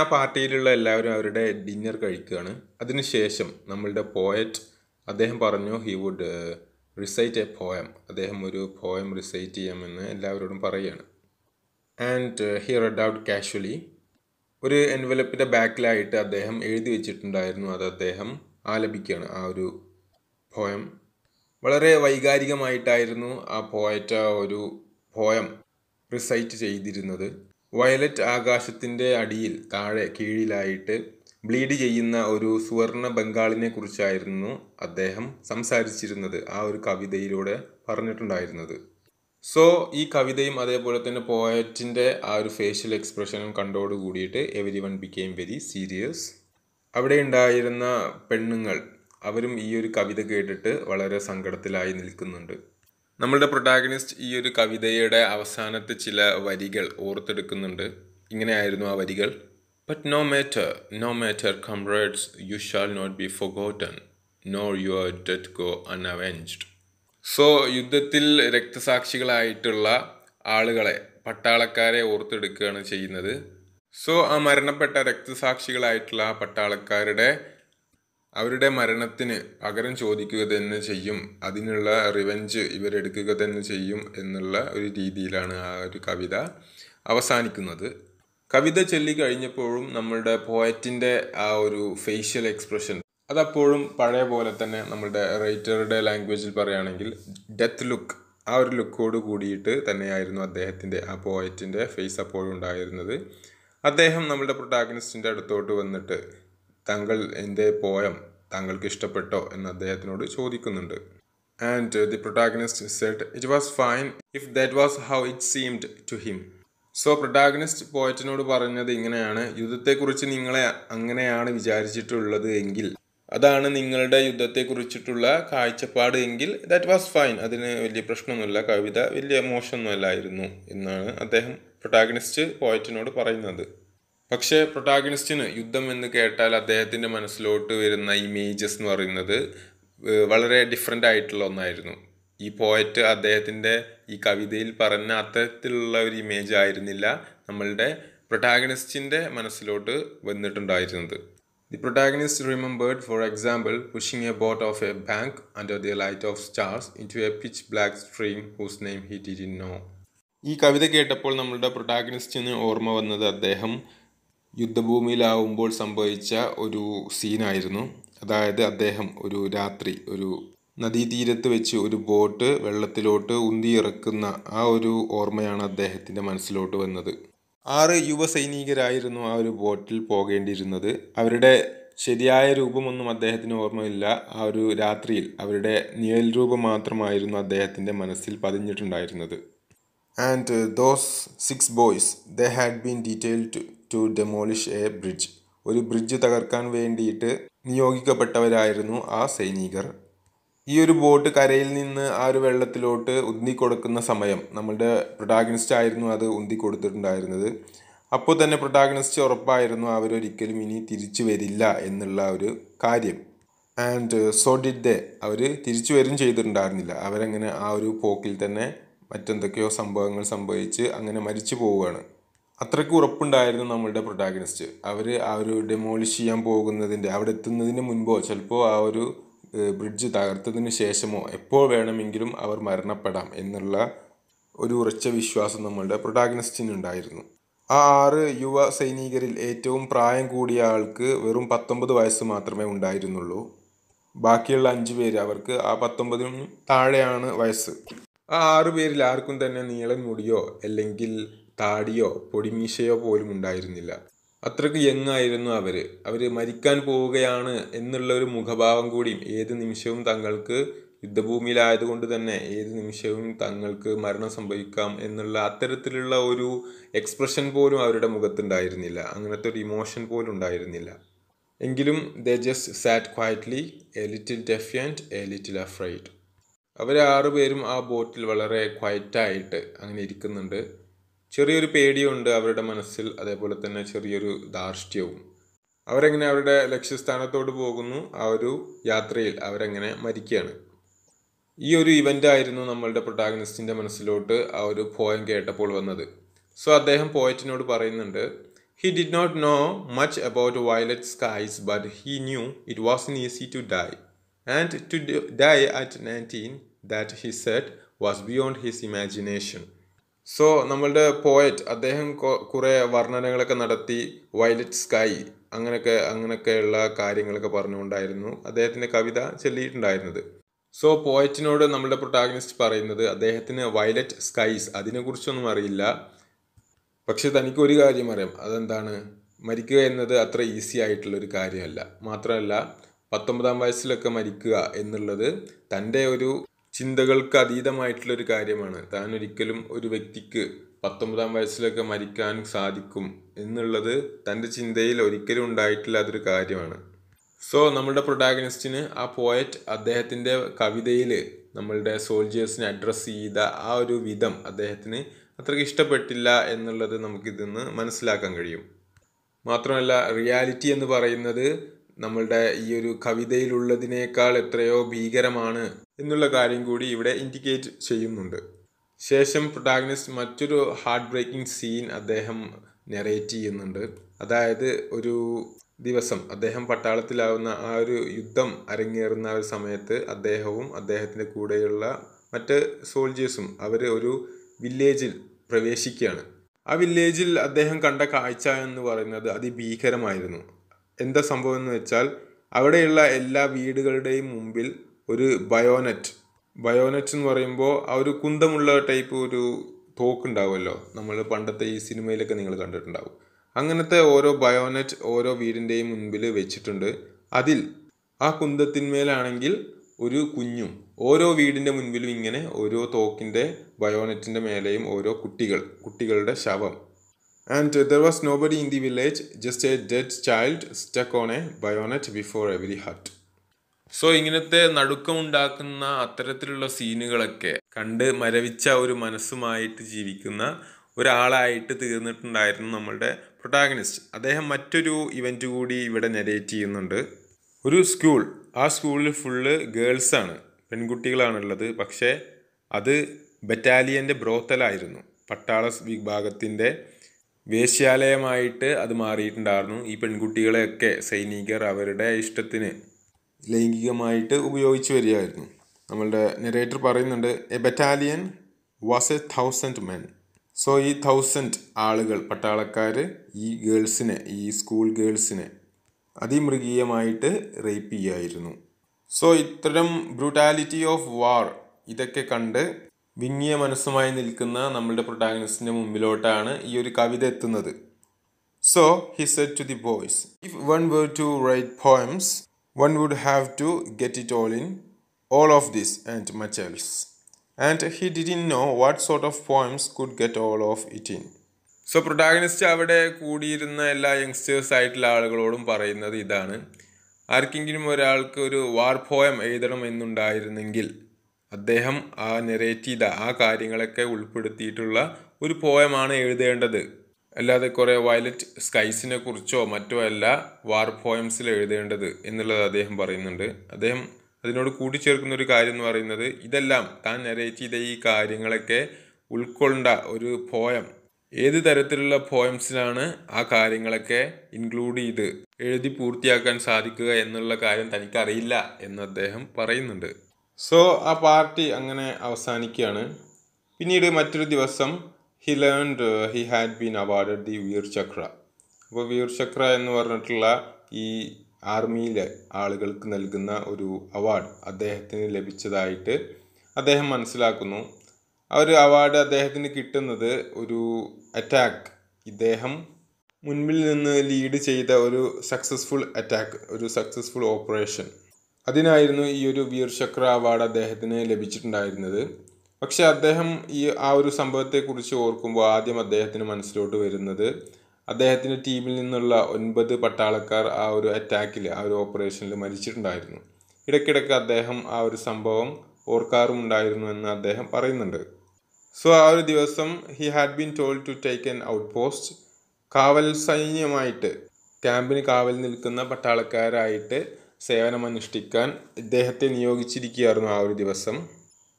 ആ പാർട്ടിയിലുള്ള എല്ലാവരും അവരുടെ ഡിന്നർ കഴിക്കുകയാണ് അതിനുശേഷം നമ്മളുടെ പോയറ്റ് അദ്ദേഹം പറഞ്ഞു he would recite a poem അദ്ദേഹം ഒരു പോയം റിസൈറ്റ് ചെയ്യാമെന്ന് എല്ലാവരോടും പറയുകയാണ് and he read out casually ഒരു എൻവലപ്പിൻ്റെ ബാക്കിലായിട്ട് അദ്ദേഹം എഴുതി വെച്ചിട്ടുണ്ടായിരുന്നു അത് അദ്ദേഹം ആലപിക്കുകയാണ് ആ ഒരു പോയം വളരെ വൈകാരികമായിട്ടായിരുന്നു ആ പോയറ്റ് ഒരു പോയം റിസൈറ്റ് ചെയ്തിരുന്നത് വയലറ്റ് ആകാശത്തിൻ്റെ അടിയിൽ താഴെ കീഴിലായിട്ട് ബ്ലീഡ് ചെയ്യുന്ന ഒരു സുവർണ ബംഗാളിനെ കുറിച്ചായിരുന്നു അദ്ദേഹം സംസാരിച്ചിരുന്നത് ആ ഒരു കവിതയിലൂടെ പറഞ്ഞിട്ടുണ്ടായിരുന്നത് സോ ഈ കവിതയും അതേപോലെ തന്നെ പോയറ്റിൻ്റെ ആ ഒരു ഫേഷ്യൽ എക്സ്പ്രഷനും കണ്ടോട് കൂടിയിട്ട് everyone became very serious അവിടെ ഉണ്ടായിരുന്ന പെണ്ണുങ്ങൾ അവരും ഈ ഒരു കവിത കേട്ടിട്ട് വളരെ സങ്കടത്തിലായി നിൽക്കുന്നുണ്ട് നമ്മളുടെ പ്രൊട്ടാഗണിസ്റ്റ് ഈ ഒരു കവിതയുടെ അവസാനത്തെ ചില വരികൾ ഓർത്തെടുക്കുന്നുണ്ട് ഇങ്ങനെയായിരുന്നു ആ വരികൾ but no matter no matter comrades you shall not be forgotten nor your debt go unavenged so യുദ്ധത്തിൽ രക്തസാക്ഷികളായിട്ടുള്ള ആളുകളെ പട്ടാളക്കാരെ ഓർത്തെടുക്കുകയാണ് ചെയ്യുന്നത് സോ ആ മരണപ്പെട്ട രക്തസാക്ഷികളായിട്ടുള്ള ആ പട്ടാളക്കാരുടെ അവരുടെ മരണത്തിന് പകരം ചോദിക്കുക തന്നെ ചെയ്യും അതിനുള്ള റിവെഞ്ച് ഇവരെടുക്കുക തന്നെ ചെയ്യും എന്നുള്ള ഒരു രീതിയിലാണ് ആ ഒരു കവിത അവസാനിക്കുന്നത് കവിത ചൊല്ലി കഴിഞ്ഞപ്പോഴും നമ്മളുടെ പോയറ്റിൻ്റെ ആ ഒരു ഫേഷ്യൽ എക്സ്പ്രഷൻ അതപ്പോഴും പഴയ പോലെ തന്നെ നമ്മുടെ റൈറ്ററുടെ ലാംഗ്വേജിൽ പറയുകയാണെങ്കിൽ ഡെത്ത് ലുക്ക് ആ ഒരു ലുക്കോട് കൂടിയിട്ട് തന്നെയായിരുന്നു അദ്ദേഹത്തിൻ്റെ ആ പോയറ്റിൻ്റെ ഫേസ് അപ്പോഴും ഉണ്ടായിരുന്നത് അദ്ദേഹം നമ്മുടെ പ്രൊട്ടാഗനിസ്റ്റിൻ്റെ അടുത്തോട്ട് വന്നിട്ട് താങ്കൾ എൻ്റെ പോയം താങ്കൾക്ക് ഇഷ്ടപ്പെട്ടോ എന്ന് അദ്ദേഹത്തിനോട് ചോദിക്കുന്നുണ്ട് and the protagonist said it was fine if that was how it seemed to him so protagonist പോയറ്റിനോട് പറഞ്ഞത് ഇങ്ങനെയാണ് യുദ്ധത്തെക്കുറിച്ച് നിങ്ങളെ അങ്ങനെയാണ് വിചാരിച്ചിട്ടുള്ളത് എങ്കിൽ അതാണ് നിങ്ങളുടെ യുദ്ധത്തെക്കുറിച്ചിട്ടുള്ള കാഴ്ചപ്പാട് എങ്കിൽ ദാറ്റ് വാസ് ഫൈൻ അതിന് വലിയ പ്രശ്നമൊന്നുമില്ല കവിത വലിയ മോശമൊന്നുമല്ലായിരുന്നു എന്നാണ് അദ്ദേഹം പ്രൊട്ടാഗനിസ്റ്റ് പോയറ്റിനോട് പറയുന്നത് പക്ഷേ പ്രൊട്ടാഗണിസ്റ്റിന് യുദ്ധം എന്ന് കേട്ടാൽ അദ്ദേഹത്തിൻ്റെ മനസ്സിലോട്ട് വരുന്ന ഇമേജസ് എന്ന് പറയുന്നത് വളരെ ഡിഫറെൻ്റ് ആയിട്ടുള്ള ഒന്നായിരുന്നു ഈ പോയറ്റ് അദ്ദേഹത്തിൻ്റെ ഈ കവിതയിൽ പറഞ്ഞ അത്തരത്തിലുള്ള ഒരു ഇമേജ് ആയിരുന്നില്ല നമ്മളുടെ പ്രൊട്ടാഗണിസ്റ്റിൻ്റെ മനസ്സിലോട്ട് വന്നിട്ടുണ്ടായിരുന്നത് the protagonist remembered for example pushing a boat off a bank under the light of stars into a pitch black stream whose name he in know ഈ കവിത കേട്ടപ്പോൾ നമ്മളുടെ പ്രൊട്ടാഗണിസ്റ്റിന് ഓർമ്മ വന്നത് അദ്ദേഹം യുദ്ധഭൂമിയിലാവുമ്പോൾ സംഭവിച്ച ഒരു സീനായിരുന്നു അതായത് അദ്ദേഹം ഒരു രാത്രി ഒരു നദീതീരത്ത് വെച്ച് ഒരു ബോട്ട് വെള്ളത്തിലോട്ട് ഉന്തിയിറക്കുന്ന ആ ഒരു ഓർമ്മയാണ് അദ്ദേഹത്തിൻ്റെ മനസ്സിലോട്ട് വന്നത് ആറ് യുവ സൈനികരായിരുന്നു ആ ഒരു ബോട്ടിൽ പോകേണ്ടിയിരുന്നത് അവരുടെ ശരിയായ രൂപമൊന്നും അദ്ദേഹത്തിന് ഓർമ്മയില്ല ആ ഒരു രാത്രിയിൽ അവരുടെ നിയൽ രൂപം മാത്രമായിരുന്നു അദ്ദേഹത്തിൻ്റെ മനസ്സിൽ പതിഞ്ഞിട്ടുണ്ടായിരുന്നത് and those six boys they had been detailed to demolish a bridge ഒരു ബ്രിഡ്ജ് തകർക്കാൻ വേണ്ടിയിട്ട് നിയോഗിക്കപ്പെട്ടവരായിരുന്നു ആ സൈനികർ ഈ ഒരു ബോട്ട് കരയിൽ നിന്ന് ആ ഒരു വെള്ളത്തിലോട്ട് ഉന്തിക്കൊടുക്കുന്ന സമയം നമ്മളുടെ പ്രൊട്ടാഗനിസ്റ്റ് ആയിരുന്നു അത് ഉന്തിക്കൊടുത്തിട്ടുണ്ടായിരുന്നത് അപ്പോൾ തന്നെ പ്രൊട്ടാഗനിസ്റ്റ് ഉറപ്പായിരുന്നു അവരൊരിക്കലും ഇനി തിരിച്ചു വരില്ല എന്നുള്ള ഒരു കാര്യം ആൻഡ് സോ ഡിഡ് ദേ അവർ തിരിച്ചു വരും ചെയ്തിട്ടുണ്ടായിരുന്നില്ല അവരങ്ങനെ ആ ഒരു പോക്കിൽ തന്നെ മറ്റെന്തൊക്കെയോ സംഭവങ്ങൾ സംഭവിച്ച് അങ്ങനെ മരിച്ചു പോവുകയാണ് അത്രയ്ക്ക് ഉറപ്പുണ്ടായിരുന്നു നമ്മളുടെ പ്രൊട്ടാഗനിസ്റ്റ് അവർ ആ ഒരു ഡെമോളിഷ് ചെയ്യാൻ പോകുന്നതിൻ്റെ അവിടെ എത്തുന്നതിന് മുൻപോ ചിലപ്പോൾ ആ ഒരു ബ്രിഡ്ജ് തകർത്തതിന് ശേഷമോ എപ്പോൾ വേണമെങ്കിലും അവർ മരണപ്പെടാം എന്നുള്ള ഒരു ഉറച്ച വിശ്വാസം നമ്മളുടെ പ്രൊട്ടാഗനിസ്റ്റിനുണ്ടായിരുന്നു ആ ആറ് യുവ സൈനികരിൽ ഏറ്റവും പ്രായം കൂടിയ ആൾക്ക് വെറും പത്തൊമ്പത് വയസ്സ് മാത്രമേ ഉണ്ടായിരുന്നുള്ളൂ ബാക്കിയുള്ള അഞ്ചു പേര് അവർക്ക് ആ പത്തൊമ്പതിനും താഴെയാണ് വയസ്സ് ആ ആറു പേരിൽ ആർക്കും തന്നെ നീളൻ മുടിയോ അല്ലെങ്കിൽ താടിയോ പൊടിമീശയോ പോലും ഉണ്ടായിരുന്നില്ല അത്രയ്ക്ക് യങ്ങായിരുന്നു അവർ അവർ മരിക്കാൻ പോവുകയാണ് എന്നുള്ള ഒരു മുഖഭാവം കൂടിയും ഏത് നിമിഷവും തങ്ങൾക്ക് യുദ്ധഭൂമിയിലായതുകൊണ്ട് തന്നെ ഏത് നിമിഷവും തങ്ങൾക്ക് മരണം സംഭവിക്കാം എന്നുള്ള അത്തരത്തിലുള്ള ഒരു എക്സ്പ്രഷൻ പോലും അവരുടെ മുഖത്തുണ്ടായിരുന്നില്ല അങ്ങനത്തെ ഒരു ഇമോഷൻ പോലും ഉണ്ടായിരുന്നില്ല എങ്കിലും they just sat quietly a little defiant a little afraid അവർ ആറുപേരും ആ ബോട്ടിൽ വളരെ ക്വയറ്റായിട്ട് അങ്ങനെ ഇരിക്കുന്നുണ്ട് ചെറിയൊരു പേടിയുണ്ട് അവരുടെ മനസ്സിൽ അതേപോലെ തന്നെ ചെറിയൊരു ധാർഷ്ട്യവും അവരെങ്ങനെ അവരുടെ ലക്ഷ്യസ്ഥാനത്തോട് പോകുന്നു ആ ഒരു യാത്രയിൽ അവരെങ്ങനെ മരിക്കുകയാണ് ഈ ഒരു ഇവൻ്റ് ആയിരുന്നു നമ്മളുടെ പ്രൊട്ടാഗനിസ്റ്റിൻ്റെ മനസ്സിലോട്ട് ആ ഒരു പോയം കേട്ടപ്പോൾ വന്നത് സോ അദ്ദേഹം പോയറ്റിനോട് പറയുന്നുണ്ട് he did not know much about violet skies but he knew it was easy to die and to die at nineteen that he said was beyond his imagination so നമ്മളുടെ poet അദ്ദേഹം കുറേ വർണ്ണനകളൊക്കെ നടത്തി violet sky അങ്ങനെയൊക്കെ അങ്ങനെയൊക്കെയുള്ള കാര്യങ്ങളൊക്കെ പറഞ്ഞുകൊണ്ടായിരുന്നു അദ്ദേഹത്തിന്റെ കവിത ചൊല്ലിയിട്ടുണ്ടായിരുന്നത് so പോയറ്റിനോട് നമ്മുടെ protagonist പറയുന്നത് അദ്ദേഹത്തിന് വയലറ്റ് സ്കൈസ് അതിനെക്കുറിച്ചൊന്നും അറിയില്ല പക്ഷെ തനിക്ക് ഒരു കാര്യം അറിയാം അതെന്താണ് മരിക്കുക എന്നത് അത്ര ഈസി ഒരു കാര്യമല്ല മാത്രമല്ല പത്തൊമ്പതാം വയസ്സിലൊക്കെ മരിക്കുക എന്നുള്ളത് തൻ്റെ ഒരു ചിന്തകൾക്ക് അതീതമായിട്ടുള്ള ഒരു കാര്യമാണ് താൻ ഒരിക്കലും ഒരു വ്യക്തിക്ക് പത്തൊമ്പതാം വയസ്സിലൊക്കെ മരിക്കാൻ സാധിക്കും എന്നുള്ളത് തൻ്റെ ചിന്തയിൽ ഒരിക്കലും ഉണ്ടായിട്ടില്ലാത്തൊരു കാര്യമാണ് സോ നമ്മുടെ പ്രൊട്ടാഗനിസ്റ്റിന് ആ പോയറ്റ് അദ്ദേഹത്തിൻ്റെ കവിതയിൽ നമ്മളുടെ സോൾജിയേഴ്സിനെ അഡ്രസ്സ് ചെയ്ത ആ ഒരു വിധം അദ്ദേഹത്തിന് അത്രയ്ക്ക് ഇഷ്ടപ്പെട്ടില്ല എന്നുള്ളത് നമുക്കിതിന്ന് മനസ്സിലാക്കാൻ കഴിയും മാത്രമല്ല റിയാലിറ്റി എന്ന് പറയുന്നത് നമ്മളുടെ ഈ ഒരു കവിതയിലുള്ളതിനേക്കാൾ എത്രയോ ഭീകരമാണ് എന്നുള്ള കാര്യം കൂടി ഇവിടെ ഇൻഡിക്കേറ്റ് ചെയ്യുന്നുണ്ട് ശേഷം പ്രൊട്ടാഗ്നിസ്റ്റ് മറ്റൊരു ഹാർട്ട് ബ്രേക്കിംഗ് സീൻ അദ്ദേഹം നെറേറ്റ് ചെയ്യുന്നുണ്ട് അതായത് ഒരു ദിവസം അദ്ദേഹം പട്ടാളത്തിലാവുന്ന ആ ഒരു യുദ്ധം അരങ്ങേറുന്ന ഒരു സമയത്ത് അദ്ദേഹവും അദ്ദേഹത്തിൻ്റെ കൂടെയുള്ള മറ്റ് സോൾജേഴ്സും അവർ ഒരു വില്ലേജിൽ പ്രവേശിക്കുകയാണ് ആ വില്ലേജിൽ അദ്ദേഹം കണ്ട കാഴ്ച എന്ന് പറയുന്നത് അതിഭീകരമായിരുന്നു എന്താ സംഭവം എന്ന് വെച്ചാൽ അവിടെയുള്ള എല്ലാ വീടുകളുടെയും മുമ്പിൽ ഒരു ബയോനെറ്റ് ബയോനെറ്റ് എന്ന് പറയുമ്പോൾ ആ ഒരു കുന്തമുള്ള ടൈപ്പ് ഒരു തോക്ക് ഉണ്ടാവുമല്ലോ നമ്മൾ പണ്ടത്തെ ഈ സിനിമയിലൊക്കെ നിങ്ങൾ കണ്ടിട്ടുണ്ടാവും അങ്ങനത്തെ ഓരോ ബയോനെറ്റ് ഓരോ വീടിൻ്റെയും മുൻപിൽ വെച്ചിട്ടുണ്ട് അതിൽ ആ കുന്തത്തിന്മേലാണെങ്കിൽ ഒരു കുഞ്ഞും ഓരോ വീടിൻ്റെ മുൻപിലും ഇങ്ങനെ ഓരോ തോക്കിൻ്റെ ബയോനെറ്റിൻ്റെ മേലെയും ഓരോ കുട്ടികൾ കുട്ടികളുടെ ശവം And uh, there was nobody in the village, just a dead child stuck on a bayonet before every hut. So ഇങ്ങനത്തെ ഉണ്ടാക്കുന്ന അത്തരത്തിലുള്ള സീനുകളൊക്കെ കണ്ട് മരവിച്ച ഒരു മനസ്സുമായിട്ട് ജീവിക്കുന്ന ഒരാളായിട്ട് തീർന്നിട്ടുണ്ടായിരുന്നു നമ്മളുടെ പ്രൊട്ടാഗനിസ്റ്റ് അദ്ദേഹം മറ്റൊരു ഇവൻ്റ് കൂടി ഇവിടെ നെരേറ്റ് ചെയ്യുന്നുണ്ട് ഒരു സ്കൂൾ ആ സ്കൂളിൽ ഫുള്ള് ഗേൾസാണ് പെൺകുട്ടികളാണുള്ളത് പക്ഷേ അത് ബറ്റാലിയൻ്റെ ബ്രോത്തലായിരുന്നു പട്ടാള വിഭാഗത്തിൻ്റെ വേശ്യാലയമായിട്ട് അത് മാറിയിട്ടുണ്ടായിരുന്നു ഈ പെൺകുട്ടികളെയൊക്കെ സൈനികർ അവരുടെ ഇഷ്ടത്തിന് ലൈംഗികമായിട്ട് ഉപയോഗിച്ചു വരികയായിരുന്നു നമ്മളുടെ നെറേറ്റർ പറയുന്നുണ്ട് a battalion was a thousand men so ഈ തൗസൻഡ് ആളുകൾ പട്ടാളക്കാർ ഈ ഗേൾസിനെ ഈ സ്കൂൾ ഗേൾസിനെ അതിമൃഗീയമായിട്ട് റേപ്പ് ചെയ്യായിരുന്നു സോ ഇത്തരം ബ്രൂട്ടാലിറ്റി ഓഫ് വാർ ഇതൊക്കെ കണ്ട് വിങ്ങിയ മനസ്സുമായി നിൽക്കുന്ന നമ്മളുടെ പ്രൊട്ടാഗനിസ്റ്റിൻ്റെ മുമ്പിലോട്ടാണ് ഈ ഒരു കവിത എത്തുന്നത് so he said to the boys if one were to write poems one would have to get it all in all of this and much else. And he didn't know what sort of poems could get all of it in. So protagonist അവിടെ കൂടിയിരുന്ന എല്ലാ youngsters ആയിട്ടുള്ള ആളുകളോടും പറയുന്നത് ഇതാണ് ആർക്കെങ്കിലും ഒരാൾക്ക് ഒരു വാർ poem എഴുതണം എന്നുണ്ടായിരുന്നെങ്കിൽ അദ്ദേഹം ആ നെറേറ്റ് ചെയ്ത ആ കാര്യങ്ങളൊക്കെ ഉൾപ്പെടുത്തിയിട്ടുള്ള ഒരു പോയമാണ് എഴുതേണ്ടത് അല്ലാതെ കുറേ വയലറ്റ് സ്കൈസിനെ കുറിച്ചോ മറ്റോ അല്ല വാർ പോയംസിൽ എഴുതേണ്ടത് എന്നുള്ളത് അദ്ദേഹം പറയുന്നുണ്ട് അദ്ദേഹം അതിനോട് കൂട്ടിച്ചേർക്കുന്ന ഒരു കാര്യം എന്ന് പറയുന്നത് ഇതെല്ലാം താൻ നെറേറ്റ് ചെയ്ത ഈ കാര്യങ്ങളൊക്കെ ഉൾക്കൊണ്ട ഒരു പോയം ഏത് തരത്തിലുള്ള പോയംസിലാണ് ആ കാര്യങ്ങളൊക്കെ ഇൻക്ലൂഡ് ചെയ്ത് എഴുതി പൂർത്തിയാക്കാൻ സാധിക്കുക എന്നുള്ള കാര്യം തനിക്കറിയില്ല എന്ന് അദ്ദേഹം പറയുന്നുണ്ട് സോ ആ പാർട്ടി അങ്ങനെ അവസാനിക്കുകയാണ് പിന്നീട് മറ്റൊരു ദിവസം he learn he had been awarded the Vir Chakra അപ്പോൾ വീർ ചക്ര എന്ന് പറഞ്ഞിട്ടുള്ള ഈ ആർമിയിലെ ആളുകൾക്ക് നൽകുന്ന ഒരു അവാർഡ് അദ്ദേഹത്തിന് ലഭിച്ചതായിട്ട് അദ്ദേഹം മനസ്സിലാക്കുന്നു ആ ഒരു അവാർഡ് അദ്ദേഹത്തിന് കിട്ടുന്നത് ഒരു അറ്റാക്ക് ഇദ്ദേഹം മുൻപിൽ നിന്ന് ലീഡ് ചെയ്ത ഒരു സക്സസ്ഫുൾ അറ്റാക്ക് ഒരു സക്സസ്ഫുൾ ഓപ്പറേഷൻ അതിനായിരുന്നു ഈ ഒരു വീർ ചക്ര അവാർഡ് അദ്ദേഹത്തിന് ലഭിച്ചിട്ടുണ്ടായിരുന്നത് പക്ഷെ അദ്ദേഹം ഈ ആ ഒരു സംഭവത്തെക്കുറിച്ച് ഓർക്കുമ്പോൾ ആദ്യം അദ്ദേഹത്തിന് മനസ്സിലോട്ട് വരുന്നത് അദ്ദേഹത്തിൻ്റെ ടീമിൽ നിന്നുള്ള ഒൻപത് പട്ടാളക്കാർ ആ ഒരു അറ്റാക്കിൽ ആ ഒരു ഓപ്പറേഷനിൽ മരിച്ചിട്ടുണ്ടായിരുന്നു ഇടയ്ക്കിടയ്ക്ക് അദ്ദേഹം ആ ഒരു സംഭവം ഓർക്കാറുമുണ്ടായിരുന്നു എന്ന് അദ്ദേഹം പറയുന്നുണ്ട് സോ ആ ഒരു ദിവസം he had been told to take an outpost കാവൽ സൈന്യമായിട്ട് ക്യാമ്പിന് കാവൽ നിൽക്കുന്ന പട്ടാളക്കാരായിട്ട് സേവനമനുഷ്ഠിക്കാൻ ഇദ്ദേഹത്തെ നിയോഗിച്ചിരിക്കുകയായിരുന്നു ആ ഒരു ദിവസം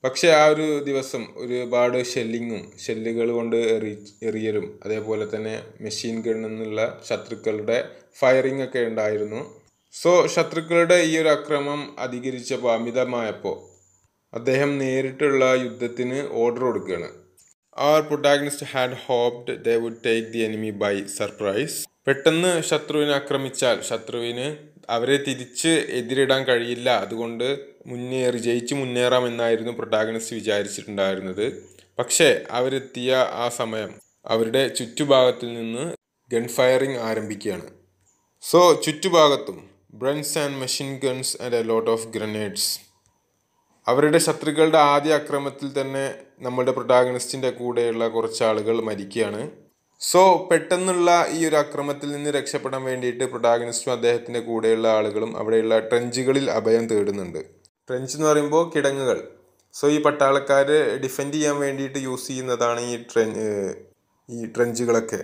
പക്ഷേ ആ ഒരു ദിവസം ഒരുപാട് ഷെല്ലിങ്ങും ഷെല്ലുകൾ കൊണ്ട് എറി എറിയലും അതേപോലെ തന്നെ മെഷീൻ ഗണ്ണിൽ നിന്നുള്ള ശത്രുക്കളുടെ ഫയറിംഗ് ഒക്കെ ഉണ്ടായിരുന്നു സോ ശത്രുക്കളുടെ ഈ ഒരു അക്രമം അധികരിച്ചപ്പോൾ അമിതമായപ്പോൾ അദ്ദേഹം നേരിട്ടുള്ള യുദ്ധത്തിന് ഓർഡർ കൊടുക്കുകയാണ് അവർ protagonist had hoped they would take the enemy by surprise പെട്ടെന്ന് ശത്രുവിനെ ആക്രമിച്ചാൽ ശത്രുവിന് അവരെ തിരിച്ച് എതിരിടാൻ കഴിയില്ല അതുകൊണ്ട് മുന്നേറി ജയിച്ച് മുന്നേറാമെന്നായിരുന്നു പ്രൊട്ടാഗണിസ്റ്റ് വിചാരിച്ചിട്ടുണ്ടായിരുന്നത് പക്ഷേ അവരെത്തിയ ആ സമയം അവരുടെ ചുറ്റുഭാഗത്തിൽ നിന്ന് ഗൺ ഫയറിംഗ് ആരംഭിക്കുകയാണ് സോ ചുറ്റുഭാഗത്തും Brens and machine guns and a lot of grenades അവരുടെ ശത്രുക്കളുടെ ആദ്യ അക്രമത്തിൽ തന്നെ നമ്മളുടെ പ്രൊട്ടാഗണിസ്റ്റിൻ്റെ കൂടെയുള്ള കുറച്ച് ആളുകൾ മരിക്കുകയാണ് സോ പെട്ടെന്നുള്ള ഈ ഒരു അക്രമത്തിൽ നിന്ന് രക്ഷപ്പെടാൻ വേണ്ടിയിട്ട് പ്രൊട്ടാഗനിസ്റ്റും അദ്ദേഹത്തിൻ്റെ കൂടെയുള്ള ആളുകളും അവിടെയുള്ള ട്രെഞ്ചുകളിൽ അഭയം തേടുന്നുണ്ട് ട്രെഞ്ച് എന്ന് പറയുമ്പോൾ കിടങ്ങുകൾ സോ ഈ പട്ടാളക്കാർ ഡിഫെൻഡ് ചെയ്യാൻ വേണ്ടിയിട്ട് യൂസ് ചെയ്യുന്നതാണ് ഈ ട്രെ ഈ ട്രെഞ്ചുകളൊക്കെ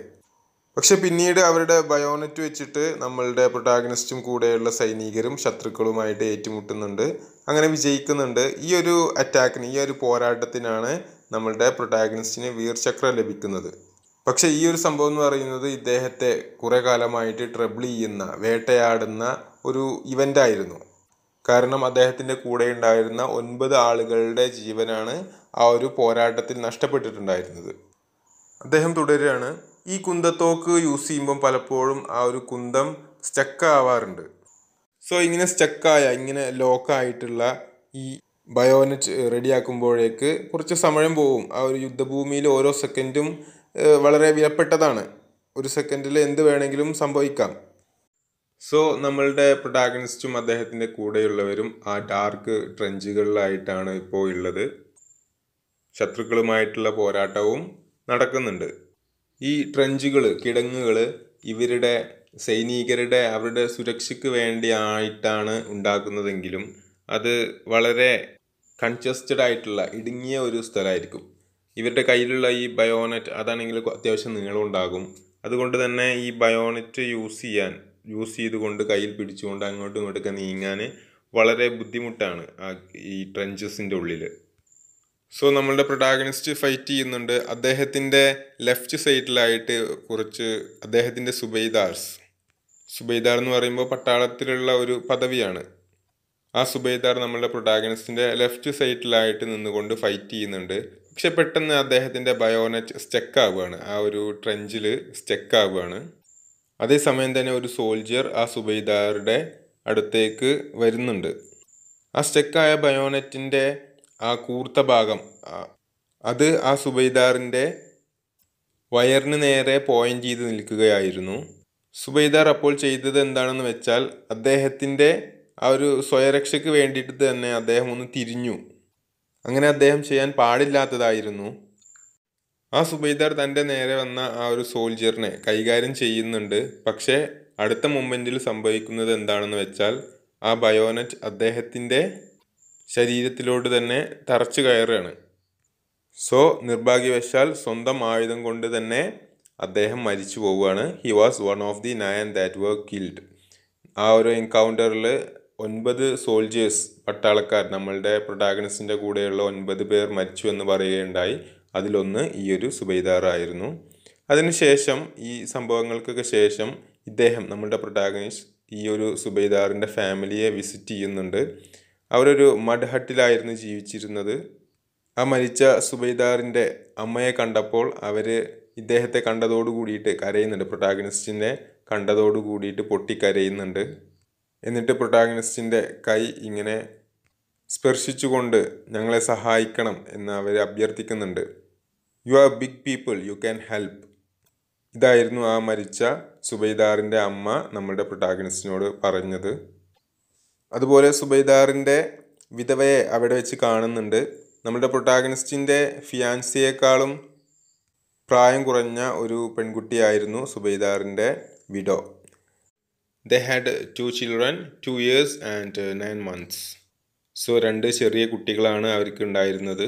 പക്ഷെ പിന്നീട് അവരുടെ ബയോണറ്റ് വെച്ചിട്ട് നമ്മളുടെ പ്രൊട്ടാഗനിസ്റ്റും കൂടെയുള്ള സൈനികരും ശത്രുക്കളുമായിട്ട് ഏറ്റുമുട്ടുന്നുണ്ട് അങ്ങനെ വിജയിക്കുന്നുണ്ട് ഈ ഒരു അറ്റാക്കിന് ഈ ഒരു പോരാട്ടത്തിനാണ് നമ്മളുടെ പ്രൊട്ടാഗനിസ്റ്റിന് വീർചക്രം ലഭിക്കുന്നത് പക്ഷേ ഈ ഒരു സംഭവം എന്ന് പറയുന്നത് ഇദ്ദേഹത്തെ കുറേ കാലമായിട്ട് ട്രബിൾ ചെയ്യുന്ന വേട്ടയാടുന്ന ഒരു ആയിരുന്നു കാരണം അദ്ദേഹത്തിൻ്റെ കൂടെ ഉണ്ടായിരുന്ന ഒൻപത് ആളുകളുടെ ജീവനാണ് ആ ഒരു പോരാട്ടത്തിൽ നഷ്ടപ്പെട്ടിട്ടുണ്ടായിരുന്നത് അദ്ദേഹം തുടരുകയാണ് ഈ കുന്തത്തോക്ക് യൂസ് ചെയ്യുമ്പം പലപ്പോഴും ആ ഒരു കുന്തം സ്റ്റക്ക് ആവാറുണ്ട് സോ ഇങ്ങനെ സ്റ്റക്കായ ഇങ്ങനെ ലോക്കായിട്ടുള്ള ഈ ബയോനെറ്റ് റെഡിയാക്കുമ്പോഴേക്ക് കുറച്ച് സമയം പോവും ആ ഒരു യുദ്ധഭൂമിയിൽ ഓരോ സെക്കൻഡും വളരെ വിലപ്പെട്ടതാണ് ഒരു സെക്കൻഡിൽ എന്ത് വേണമെങ്കിലും സംഭവിക്കാം സോ നമ്മളുടെ പ്രൊട്ടാഗണിസ്റ്റും അദ്ദേഹത്തിൻ്റെ കൂടെയുള്ളവരും ആ ഡാർക്ക് ട്രെഞ്ചുകളിലായിട്ടാണ് ഇപ്പോൾ ഉള്ളത് ശത്രുക്കളുമായിട്ടുള്ള പോരാട്ടവും നടക്കുന്നുണ്ട് ഈ ട്രെഞ്ചുകൾ കിടങ്ങുകൾ ഇവരുടെ സൈനികരുടെ അവരുടെ സുരക്ഷയ്ക്ക് വേണ്ടിയായിട്ടാണ് ഉണ്ടാക്കുന്നതെങ്കിലും അത് വളരെ കൺജസ്റ്റഡ് ആയിട്ടുള്ള ഇടുങ്ങിയ ഒരു സ്ഥലമായിരിക്കും ഇവരുടെ കയ്യിലുള്ള ഈ ബയോണറ്റ് അതാണെങ്കിൽ അത്യാവശ്യം നീളം ഉണ്ടാകും അതുകൊണ്ട് തന്നെ ഈ ബയോണറ്റ് യൂസ് ചെയ്യാൻ യൂസ് ചെയ്തുകൊണ്ട് കയ്യിൽ പിടിച്ചുകൊണ്ട് അങ്ങോട്ടും ഇങ്ങോട്ടൊക്കെ നീങ്ങാൻ വളരെ ബുദ്ധിമുട്ടാണ് ഈ ട്രെഞ്ചസിൻ്റെ ഉള്ളിൽ സോ നമ്മളുടെ പ്രൊട്ടാഗണിസ്റ്റ് ഫൈറ്റ് ചെയ്യുന്നുണ്ട് അദ്ദേഹത്തിൻ്റെ ലെഫ്റ്റ് സൈഡിലായിട്ട് കുറച്ച് അദ്ദേഹത്തിൻ്റെ സുബൈദാർസ് സുബൈദാർ എന്ന് പറയുമ്പോൾ പട്ടാളത്തിലുള്ള ഒരു പദവിയാണ് ആ സുബൈദാർ നമ്മളുടെ പ്രൊട്ടാഗണിസ്റ്റിൻ്റെ ലെഫ്റ്റ് സൈഡിലായിട്ട് നിന്നുകൊണ്ട് ഫൈറ്റ് ചെയ്യുന്നുണ്ട് പക്ഷെ പെട്ടെന്ന് അദ്ദേഹത്തിൻ്റെ ബയോനെറ്റ് സ്റ്റെക്ക് ആവുകയാണ് ആ ഒരു ട്രെഞ്ചിൽ സ്റ്റെക്ക് ആവുകയാണ് അതേസമയം തന്നെ ഒരു സോൾജിയർ ആ സുബൈദാറുടെ അടുത്തേക്ക് വരുന്നുണ്ട് ആ സ്റ്റെക്കായ ബയോനെറ്റിൻ്റെ ആ കൂർത്ത ഭാഗം അത് ആ സുബൈദാറിൻ്റെ വയറിന് നേരെ പോയിന്റ് ചെയ്ത് നിൽക്കുകയായിരുന്നു സുബൈദാർ അപ്പോൾ ചെയ്തത് എന്താണെന്ന് വെച്ചാൽ അദ്ദേഹത്തിൻ്റെ ആ ഒരു സ്വയരക്ഷയ്ക്ക് വേണ്ടിയിട്ട് തന്നെ അദ്ദേഹം ഒന്ന് തിരിഞ്ഞു അങ്ങനെ അദ്ദേഹം ചെയ്യാൻ പാടില്ലാത്തതായിരുന്നു ആ സുബൈദാർ തൻ്റെ നേരെ വന്ന ആ ഒരു സോൾജിയറിനെ കൈകാര്യം ചെയ്യുന്നുണ്ട് പക്ഷേ അടുത്ത മൊമെൻറ്റിൽ സംഭവിക്കുന്നത് എന്താണെന്ന് വെച്ചാൽ ആ ബയോനറ്റ് അദ്ദേഹത്തിൻ്റെ ശരീരത്തിലോട്ട് തന്നെ തറച്ചു കയറുകയാണ് സോ നിർഭാഗ്യവശാൽ സ്വന്തം ആയുധം കൊണ്ട് തന്നെ അദ്ദേഹം മരിച്ചു പോവുകയാണ് he was one of the nine that were killed ആ ഒരു എൻകൗണ്ടറിൽ ഒൻപത് സോൾജേഴ്സ് പട്ടാളക്കാർ നമ്മളുടെ പ്രൊട്ടാഗണിസ്റ്റിൻ്റെ കൂടെയുള്ള ഒൻപത് പേർ മരിച്ചു എന്ന് പറയുകയുണ്ടായി അതിലൊന്ന് ഈ ഒരു സുബൈദാറായിരുന്നു അതിനുശേഷം ഈ സംഭവങ്ങൾക്കൊക്കെ ശേഷം ഇദ്ദേഹം നമ്മുടെ പ്രൊട്ടാഗണിസ്റ്റ് ഈ ഒരു സുബൈദാറിൻ്റെ ഫാമിലിയെ വിസിറ്റ് ചെയ്യുന്നുണ്ട് അവരൊരു മഡ് ഹട്ടിലായിരുന്നു ജീവിച്ചിരുന്നത് ആ മരിച്ച സുബൈദാറിൻ്റെ അമ്മയെ കണ്ടപ്പോൾ അവർ ഇദ്ദേഹത്തെ കണ്ടതോടു കൂടിയിട്ട് കരയുന്നുണ്ട് പ്രൊട്ടാഗണിസ്റ്റിനെ കണ്ടതോടു കൂടിയിട്ട് പൊട്ടിക്കരയുന്നുണ്ട് എന്നിട്ട് പ്രൊട്ടാഗണിസ്റ്റിൻ്റെ കൈ ഇങ്ങനെ സ്പർശിച്ചുകൊണ്ട് ഞങ്ങളെ സഹായിക്കണം എന്ന് അവർ അഭ്യർത്ഥിക്കുന്നുണ്ട് you are big people you can help ഇതായിരുന്നു ആ മരിച്ച സുബൈദാറിൻ്റെ അമ്മ നമ്മുടെ പ്രൊട്ടാഗണിസ്റ്റിനോട് പറഞ്ഞത് അതുപോലെ സുബൈദാറിൻ്റെ വിധവയെ അവിടെ വെച്ച് കാണുന്നുണ്ട് നമ്മുടെ പ്രൊട്ടാഗണിസ്റ്റിൻ്റെ ഫിയാൻസിയേക്കാളും പ്രായം കുറഞ്ഞ ഒരു പെൺകുട്ടിയായിരുന്നു സുബൈദാറിൻ്റെ widow they had two children two years and nine months so രണ്ട് ചെറിയ കുട്ടികളാണ് അവർക്ക് ഉണ്ടായിരുന്നത്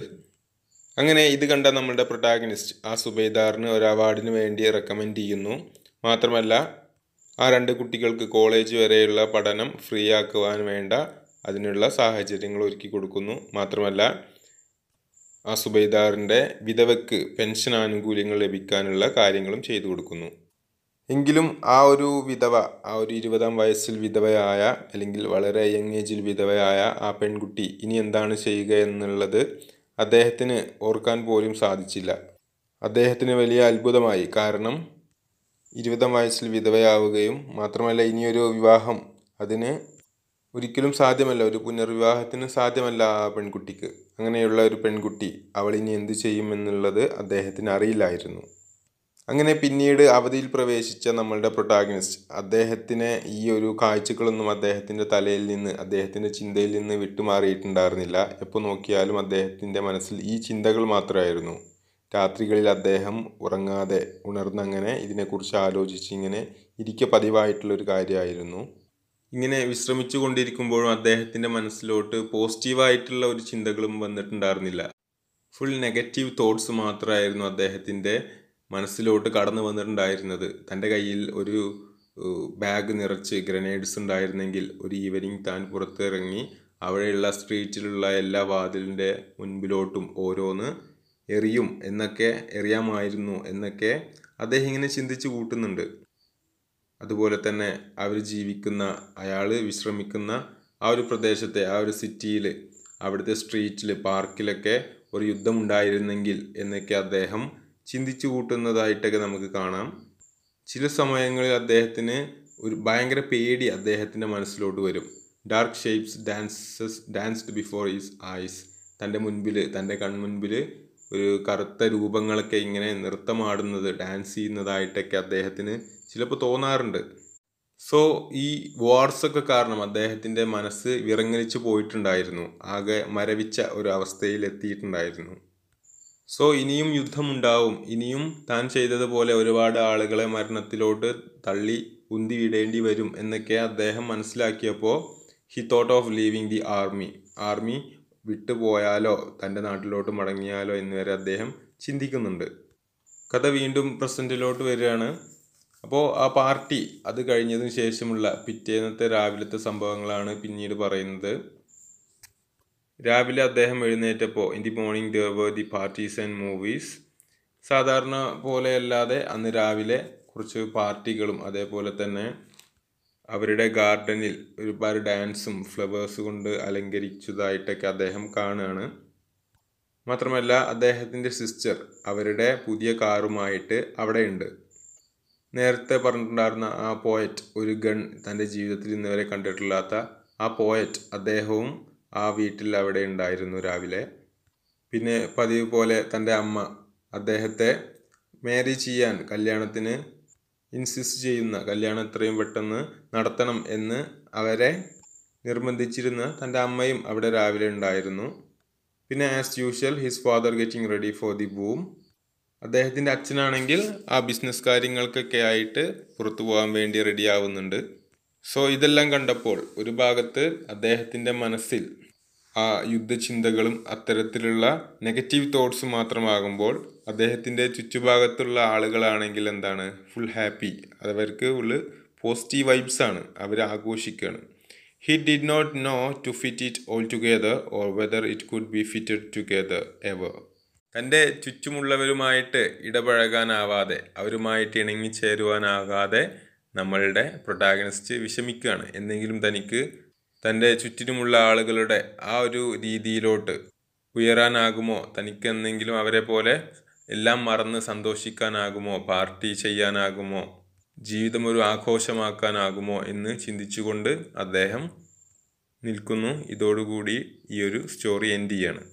അങ്ങനെ ഇത് കണ്ട നമ്മുടെ പ്രൊട്ടാഗനിസ്റ്റ് ആ സുബേദാറിന് ഒരു അവാർഡിന് വേണ്ടി റെക്കമെൻഡ് ചെയ്യുന്നു മാത്രമല്ല ആ രണ്ട് കുട്ടികൾക്ക് കോളേജ് വരെയുള്ള പഠനം ഫ്രീ ആക്കുവാൻ വേണ്ട അതിനുള്ള സാഹചര്യങ്ങൾ ഒരുക്കി കൊടുക്കുന്നു മാത്രമല്ല ആ സുബൈദാറിൻ്റെ വിധവയ്ക്ക് പെൻഷൻ ആനുകൂല്യങ്ങൾ ലഭിക്കാനുള്ള കാര്യങ്ങളും ചെയ്തു കൊടുക്കുന്നു എങ്കിലും ആ ഒരു വിധവ ആ ഒരു ഇരുപതാം വയസ്സിൽ വിധവയായ അല്ലെങ്കിൽ വളരെ യങ് ഏജിൽ വിധവയായ ആ പെൺകുട്ടി ഇനി എന്താണ് ചെയ്യുക എന്നുള്ളത് അദ്ദേഹത്തിന് ഓർക്കാൻ പോലും സാധിച്ചില്ല അദ്ദേഹത്തിന് വലിയ അത്ഭുതമായി കാരണം ഇരുപതാം വയസ്സിൽ വിധവയാവുകയും മാത്രമല്ല ഇനിയൊരു വിവാഹം അതിന് ഒരിക്കലും സാധ്യമല്ല ഒരു പുനർവിവാഹത്തിന് സാധ്യമല്ല ആ പെൺകുട്ടിക്ക് അങ്ങനെയുള്ള ഒരു പെൺകുട്ടി അവൾ ഇനി എന്ത് ചെയ്യുമെന്നുള്ളത് അദ്ദേഹത്തിന് അറിയില്ലായിരുന്നു അങ്ങനെ പിന്നീട് അവധിയിൽ പ്രവേശിച്ച നമ്മളുടെ പ്രൊട്ടാഗനിസ്റ്റ് അദ്ദേഹത്തിനെ ഈ ഒരു കാഴ്ചകളൊന്നും അദ്ദേഹത്തിൻ്റെ തലയിൽ നിന്ന് അദ്ദേഹത്തിൻ്റെ ചിന്തയിൽ നിന്ന് വിട്ടുമാറിയിട്ടുണ്ടായിരുന്നില്ല എപ്പോൾ നോക്കിയാലും അദ്ദേഹത്തിൻ്റെ മനസ്സിൽ ഈ ചിന്തകൾ മാത്രമായിരുന്നു രാത്രികളിൽ അദ്ദേഹം ഉറങ്ങാതെ ഉണർന്നങ്ങനെ ഇതിനെക്കുറിച്ച് ഇങ്ങനെ ഇരിക്കെ പതിവായിട്ടുള്ളൊരു കാര്യമായിരുന്നു ഇങ്ങനെ വിശ്രമിച്ചു കൊണ്ടിരിക്കുമ്പോഴും അദ്ദേഹത്തിൻ്റെ മനസ്സിലോട്ട് പോസിറ്റീവായിട്ടുള്ള ഒരു ചിന്തകളും വന്നിട്ടുണ്ടായിരുന്നില്ല ഫുൾ നെഗറ്റീവ് തോട്ട്സ് മാത്രമായിരുന്നു അദ്ദേഹത്തിൻ്റെ മനസ്സിലോട്ട് കടന്നു വന്നിട്ടുണ്ടായിരുന്നത് തൻ്റെ കയ്യിൽ ഒരു ബാഗ് നിറച്ച് ഗ്രനേഡ്സ് ഉണ്ടായിരുന്നെങ്കിൽ ഒരു ഈവനിങ് താൻ പുറത്തിറങ്ങി അവിടെയുള്ള സ്ട്രീറ്റിലുള്ള എല്ലാ വാതിലിൻ്റെ മുൻപിലോട്ടും ഓരോന്ന് എറിയും എന്നൊക്കെ എറിയാമായിരുന്നു എന്നൊക്കെ അദ്ദേഹം ഇങ്ങനെ ചിന്തിച്ചു കൂട്ടുന്നുണ്ട് അതുപോലെ തന്നെ അവർ ജീവിക്കുന്ന അയാൾ വിശ്രമിക്കുന്ന ആ ഒരു പ്രദേശത്തെ ആ ഒരു സിറ്റിയിൽ അവിടുത്തെ സ്ട്രീറ്റിൽ പാർക്കിലൊക്കെ ഒരു യുദ്ധമുണ്ടായിരുന്നെങ്കിൽ എന്നൊക്കെ അദ്ദേഹം ചിന്തിച്ചു കൂട്ടുന്നതായിട്ടൊക്കെ നമുക്ക് കാണാം ചില സമയങ്ങളിൽ അദ്ദേഹത്തിന് ഒരു ഭയങ്കര പേടി അദ്ദേഹത്തിൻ്റെ മനസ്സിലോട്ട് വരും dark shapes dances danced before his eyes തൻ്റെ മുൻപിൽ തൻ്റെ കൺമുൻപിൽ ഒരു കറുത്ത രൂപങ്ങളൊക്കെ ഇങ്ങനെ നൃത്തമാടുന്നത് ഡാൻസ് ചെയ്യുന്നതായിട്ടൊക്കെ അദ്ദേഹത്തിന് ചിലപ്പോൾ തോന്നാറുണ്ട് സോ ഈ വാർസൊക്കെ കാരണം അദ്ദേഹത്തിൻ്റെ മനസ്സ് വിറങ്ങലിച്ച് പോയിട്ടുണ്ടായിരുന്നു ആകെ മരവിച്ച ഒരു അവസ്ഥയിൽ എത്തിയിട്ടുണ്ടായിരുന്നു സോ ഇനിയും യുദ്ധമുണ്ടാവും ഇനിയും താൻ ചെയ്തതുപോലെ ഒരുപാട് ആളുകളെ മരണത്തിലോട്ട് തള്ളി ഉന്തി ഇടേണ്ടി വരും എന്നൊക്കെ അദ്ദേഹം മനസ്സിലാക്കിയപ്പോൾ he thought of leaving the army army വിട്ടുപോയാലോ തൻ്റെ നാട്ടിലോട്ട് മടങ്ങിയാലോ എന്നുവരെ അദ്ദേഹം ചിന്തിക്കുന്നുണ്ട് കഥ വീണ്ടും പ്രസൻറ്റിലോട്ട് വരികയാണ് അപ്പോൾ ആ പാർട്ടി അത് കഴിഞ്ഞതിന് ശേഷമുള്ള പിറ്റേന്നത്തെ രാവിലത്തെ സംഭവങ്ങളാണ് പിന്നീട് പറയുന്നത് രാവിലെ അദ്ദേഹം എഴുന്നേറ്റപ്പോൾ in the morning day of the parties and movies സാധാരണ പോലെയല്ലാതെ അന്ന് രാവിലെ കുറച്ച് പാർട്ടികളും അതേപോലെ തന്നെ അവരുടെ ഗാർഡനിൽ ഒരുപാട് ഡാൻസും ഫ്ലവേഴ്സ് കൊണ്ട് അലങ്കരിച്ചതായിട്ടൊക്കെ അദ്ദേഹം കാണുകയാണ് മാത്രമല്ല അദ്ദേഹത്തിൻ്റെ സിസ്റ്റർ അവരുടെ പുതിയ കാറുമായിട്ട് അവിടെയുണ്ട് നേരത്തെ പറഞ്ഞിട്ടുണ്ടായിരുന്ന ആ പോയറ്റ് ഒരു ഗൺ തൻ്റെ ജീവിതത്തിൽ ഇന്നുവരെ കണ്ടിട്ടില്ലാത്ത ആ പോയറ്റ് അദ്ദേഹവും ആ വീട്ടിൽ അവിടെ ഉണ്ടായിരുന്നു രാവിലെ പിന്നെ പതിവ് പോലെ തൻ്റെ അമ്മ അദ്ദേഹത്തെ മാരി ചെയ്യാൻ കല്യാണത്തിന് ഇൻസിസ്റ്റ് ചെയ്യുന്ന കല്യാണം എത്രയും പെട്ടെന്ന് നടത്തണം എന്ന് അവരെ നിർബന്ധിച്ചിരുന്ന തൻ്റെ അമ്മയും അവിടെ രാവിലെ ഉണ്ടായിരുന്നു പിന്നെ as usual his father getting ready for the boom അദ്ദേഹത്തിൻ്റെ അച്ഛനാണെങ്കിൽ ആ ബിസിനസ് കാര്യങ്ങൾക്കൊക്കെ ആയിട്ട് പുറത്തു പോകാൻ വേണ്ടി റെഡി ആവുന്നുണ്ട് സോ ഇതെല്ലാം കണ്ടപ്പോൾ ഒരു ഭാഗത്ത് അദ്ദേഹത്തിൻ്റെ മനസ്സിൽ ആ യുദ്ധചിന്തകളും അത്തരത്തിലുള്ള നെഗറ്റീവ് തോട്ട്സ് മാത്രമാകുമ്പോൾ അദ്ദേഹത്തിൻ്റെ ചുറ്റുഭാഗത്തുള്ള ആളുകളാണെങ്കിൽ എന്താണ് ഫുൾ ഹാപ്പി അതവർക്ക് ഫുള്ള് പോസിറ്റീവ് വൈബ്സ് ആണ് അവർ ആഘോഷിക്കുകയാണ് he did not know to fit it all together or whether it could be fitted together ever തൻ്റെ ചുറ്റുമുള്ളവരുമായിട്ട് ഇടപഴകാനാവാതെ അവരുമായിട്ട് ഇണങ്ങിച്ചേരുവാനാകാതെ നമ്മളുടെ പ്രൊട്ടാഗണിസ്റ്റ് വിഷമിക്കുകയാണ് എന്തെങ്കിലും തനിക്ക് തൻ്റെ ചുറ്റിനുമുള്ള ആളുകളുടെ ആ ഒരു രീതിയിലോട്ട് ഉയരാനാകുമോ തനിക്ക് എന്തെങ്കിലും അവരെ പോലെ എല്ലാം മറന്ന് സന്തോഷിക്കാനാകുമോ പാർട്ടി ചെയ്യാനാകുമോ ജീവിതം ഒരു ആഘോഷമാക്കാനാകുമോ എന്ന് ചിന്തിച്ചുകൊണ്ട് അദ്ദേഹം നിൽക്കുന്നു ഇതോടുകൂടി ഈ ഒരു സ്റ്റോറി എൻഡ് ചെയ്യാണ്